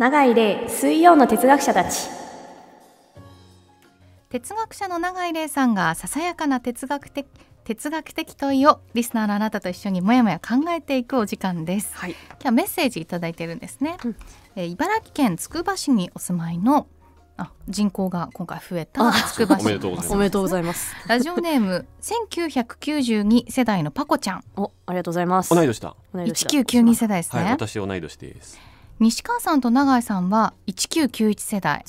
永井玲水曜の哲学者たち哲学者の永井玲さんがささやかな哲学的哲学的問いをリスナーのあなたと一緒にもやもや考えていくお時間です、はい、今日メッセージいただいてるんですね、うん、え茨城県つくば市にお住まいのあ人口が今回増えたつくば市おめでとうございます、ラジオネーム1992世代のパコちゃんおありがとうございます同い年だ1992世代ですね私同い年です西川さんと永井さんは1991世代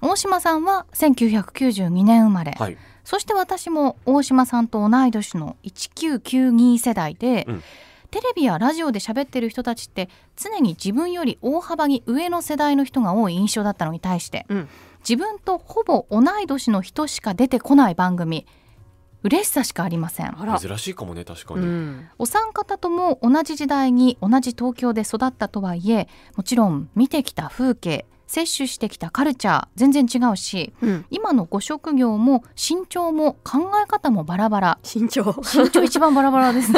大島さんは1992年生まれ、はい、そして私も大島さんと同い年の1992世代で、うん、テレビやラジオで喋ってる人たちって常に自分より大幅に上の世代の人が多い印象だったのに対して、うん、自分とほぼ同い年の人しか出てこない番組「嬉しさしかありません珍しいかもね確かに、うん、お三方とも同じ時代に同じ東京で育ったとはいえもちろん見てきた風景摂取してきたカルチャー全然違うし、うん、今のご職業も身長も考え方もバラバラ身長身長一番バラバラです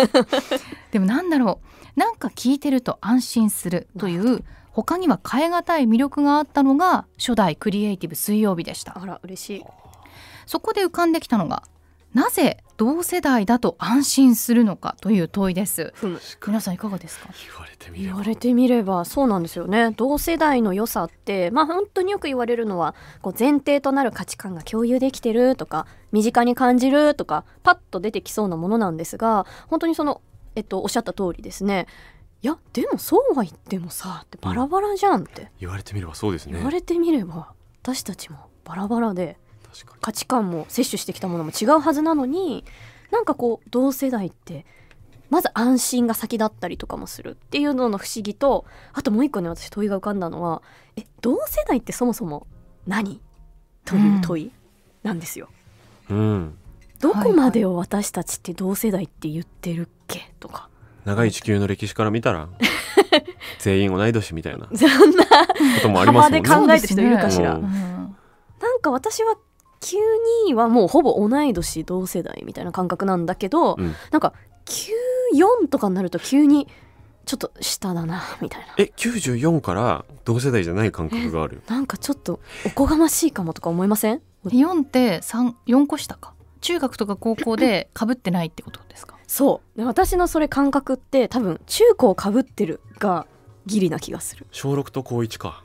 でもなんだろうなんか聞いてると安心するという他には変え難い魅力があったのが初代クリエイティブ水曜日でしたあら嬉しいそこで浮かんできたのがなぜ同世代だと安心するのかという問いです、うん、皆さんいかがですか言われてみればそうなんですよね同世代の良さってまあ本当によく言われるのはこう前提となる価値観が共有できてるとか身近に感じるとかパッと出てきそうなものなんですが本当にそのえっとおっしゃった通りですねいやでもそうは言ってもさってバラバラじゃんって、うん、言われてみればそうですね言われてみれば私たちもバラバラで価値観も摂取してきたものも違うはずなのになんかこう同世代ってまず安心が先だったりとかもするっていうのの不思議とあともう一個ね私問いが浮かんだのはえ同世代ってそもそも何という問いなんですよ。うん、うどこまでを私たちって同世代って言ってるっけとか長い地球の歴史から見たら 全員同い年みたいなそんなこともありますもんね。て人いるかしら、なんか私は92はもうほぼ同い年同世代みたいな感覚なんだけど、うん、なんか94とかになると急にちょっと下だなみたいなえ94から同世代じゃない感覚があるなんかちょっとおこがましいかもとか思いません4って4個下か中学とか高校でか ぶってないってことですかそう私のそれ感覚って多分中高かぶってるがギリな気がする小6と高1か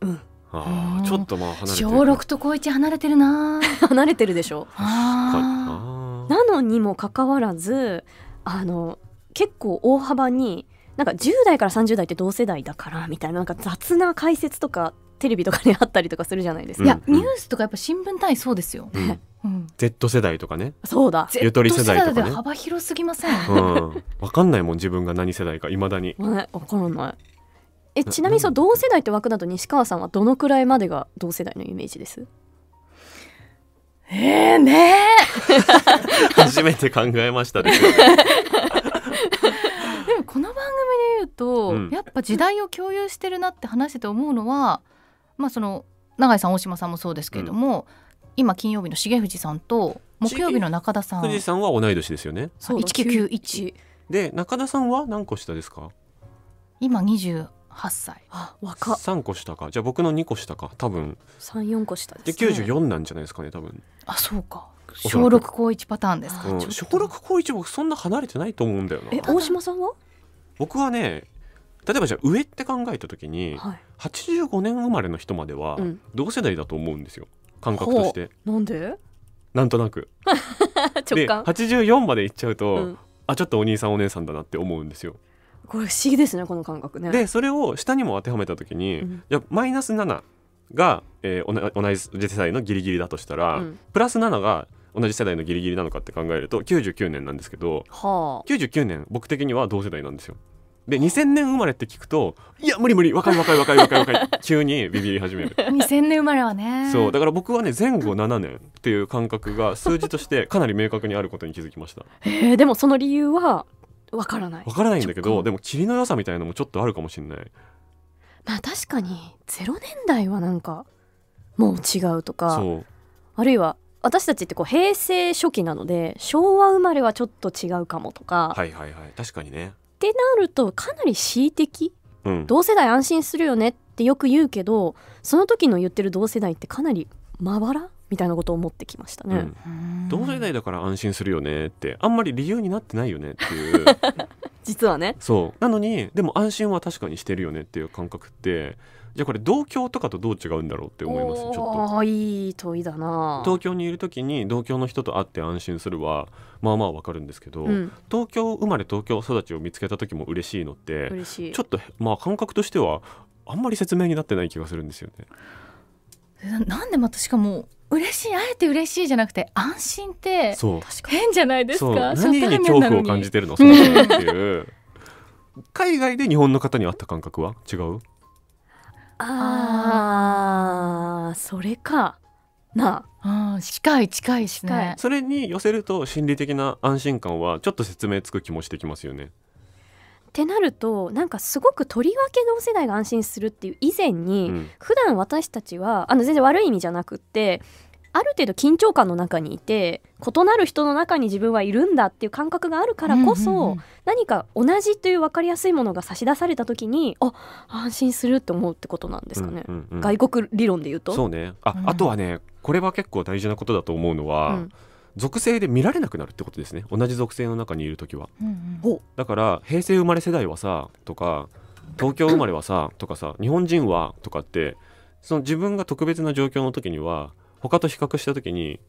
うんあちょっとまあ離れてる小6と高1離れてるな 離れてるでしょななのにもかかわらずあの結構大幅になんか10代から30代って同世代だからみたいななんか雑な解説とかテレビとかにあったりとかするじゃないですか、いや、うん、ニュースとかやっぱ新聞単位そうですよ、ね、うん、Z 世代とかねそうだゆとり世代とか、ね、幅広すぎませんわ、うん、かんないもん自分が何世代かいまだにわ、かんないえちなみにその同世代って枠だと西川さんはどのくらいまでが同世代のイメージですえー、ね 初めて考えましたで、ね、でもこの番組で言うと、うん、やっぱ時代を共有してるなって話してて思うのはまあその永井さん大島さんもそうですけれども、うん、今金曜日の重藤さんと木曜日の中田さん藤さんは同い年ですよねそう1991で中田さんは何個下ですか今28八歳あ若3個下かじゃあ僕の2個下か多分34個下です、ね、で94なんじゃないですかね多分あそうか小6高1パターンですか、うん、小6高1僕そんな離れてないと思うんだよなえ大島さんは僕はね例えばじゃあ上って考えた時に、はい、85年生まれの人までは同世代だと思うんですよ、うん、感覚としてなんでなんとなく 直感で84までいっちゃうと、うん、あちょっとお兄さんお姉さんだなって思うんですよこれ不思議ですねこの感覚ねでそれを下にも当てはめた時に、うん、じゃマイナス7が、えー、同じ世代のギリギリだとしたら、うん、プラス7が同じ世代のギリギリなのかって考えると99年なんですけど、はあ、99年僕的には同世代なんですよ。で2000年生まれって聞くといや無理無理若い若い若い若い若い急にビビり始める2000年生まれはねそうだから僕はね前後7年っていう感覚が数字としてかなり明確にあることに気づきましたえー、でもその理由はわからないわからないんだけどでも霧の良さみたいなのもちょっとあるかもしれないまあ確かに0年代はなんかもう違うとかあるいは私たちってこう平成初期なので昭和生まれはちょっと違うかもとかはいはいはい確かにねってなるとかなり恣意的、うん、同世代安心するよねってよく言うけどその時の言ってる同世代ってかなりまばらみたいなことを思ってきましたね、うん、同世代だから安心するよねってあんまり理由になってないよねっていう 実はねそうなのにでも安心は確かにしてるよねっていう感覚ってじゃあこれ同居とかとどう違うんだろうって思いますちょっといい問いだな東京にいる時に同居の人と会って安心するはまあまあわかるんですけど、うん、東京生まれ東京育ちを見つけた時も嬉しいのってちょっとまあ感覚としてはあんまり説明になってない気がするんですよね。なんでまたしかも嬉しいあえて嬉しいじゃなくて安心って変じゃないですか何に恐怖を感じてるのそのっていう 海外で日本の方に会った感覚は違うああそれかなあ、うん、近い近いねそれに寄せると心理的な安心感はちょっと説明つく気もしてきますよねってなるとなんかすごくとりわけ同世代が安心するっていう以前に、うん、普段私たちはあの全然悪い意味じゃなくってある程度緊張感の中にいて異なる人の中に自分はいるんだっていう感覚があるからこそ、うんうん、何か同じという分かりやすいものが差し出された時にあ安心するって思うってことなんですかね、うんうんうん、外国理論で言うと。そうねあうん、あとはねこれは結構大事なことだと思うのは、う属性で見られなくなるってことですね同じ属性の中にいる時は、うんうん、だから平成生まれ世代はさとか東京生まれはさとかさ日本人はとかってその自分が特別な状況の時には他と比較した時に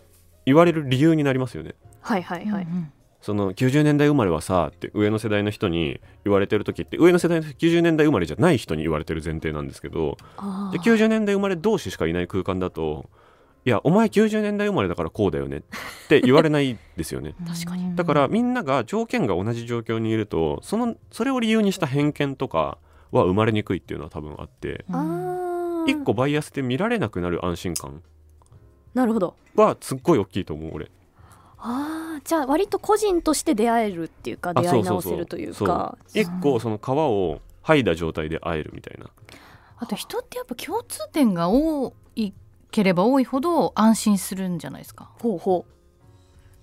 言われる理由になりますよねはいはいはい、うんうんその90年代生まれはさって上の世代の人に言われてる時って上の世代の90年代生まれじゃない人に言われてる前提なんですけどで90年代生まれ同士しかいない空間だといやお前90年代生まれだからこうだよねって言われないですよね 確かにだからみんなが条件が同じ状況にいるとそのそれを理由にした偏見とかは生まれにくいっていうのは多分あって一個バイアスで見られなくなる安心感なるほどはすっごい大きいと思う俺あじゃあ割と個人として出会えるっていうか出会い直せるというか一個その皮を剥いだ状態で会えるみたいなあと人ってやっぱ共通点が多いければ多いほど安心するんじゃないですか。ほうほ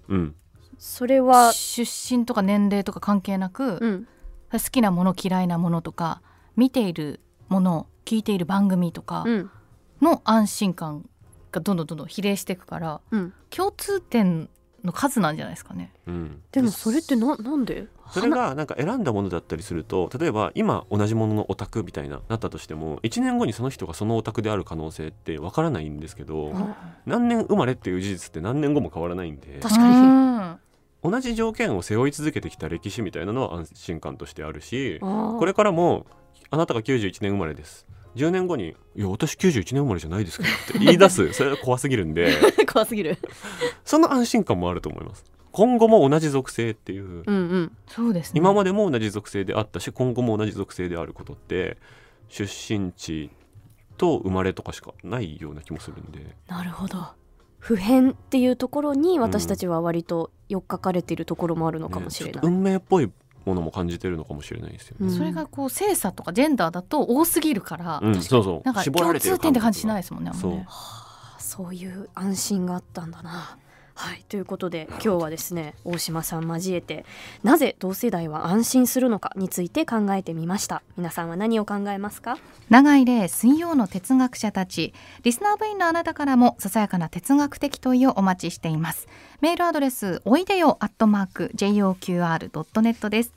う。うん。それは出身とか年齢とか関係なく、うん、好きなもの嫌いなものとか見ているもの聞いている番組とかの安心感がどんどんどんどん比例していくから、うん、共通点の数なんじゃないですかね。うん、でもそれってななんでそれがなんか選んだものだったりすると例えば今同じもののオタクみたいななったとしても1年後にその人がそのオタクである可能性ってわからないんですけど、何年生まれっていう事実って何年後も変わらないんで確かに同じ条件を背負い続けてきた歴史みたいなのは安心感としてあるしこれからもあなたが91年生まれです10年後に「いや私91年生まれじゃないですけど」って言い出す それは怖すぎるんで怖すぎるその安心感もあると思います今後も同じ属性っていううんうん、そうです、ね、今までも同じ属性であったし今後も同じ属性であることって出身地と生まれとかしかないような気もするんでなるほど普遍っていうところに私たちは割とよっかかれてるところもあるのかもしれない、うんね、運命っぽいものも感じてるのかもしれないですよね。それがこう性差とかジェンダーだと多すぎるから、うん、そうそうなんか共通点って感じしないですもんね。そう、ね、そういう安心があったんだな。はいということで今日はですね大島さん交えてなぜ同世代は安心するのかについて考えてみました皆さんは何を考えますか長井玲水曜の哲学者たちリスナー部員のあなたからもささやかな哲学的問いをお待ちしていますメールアドレスおいでよアットマーク JOQR.net です